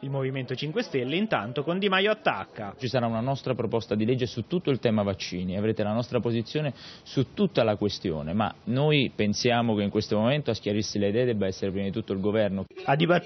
Il Movimento 5 Stelle intanto con Di Maio attacca. Ci sarà una nostra proposta di legge su tutto il tema vaccini, avrete la nostra posizione su tutta la questione, ma noi pensiamo che in questo momento a schiarirsi le idee debba essere prima di tutto il governo.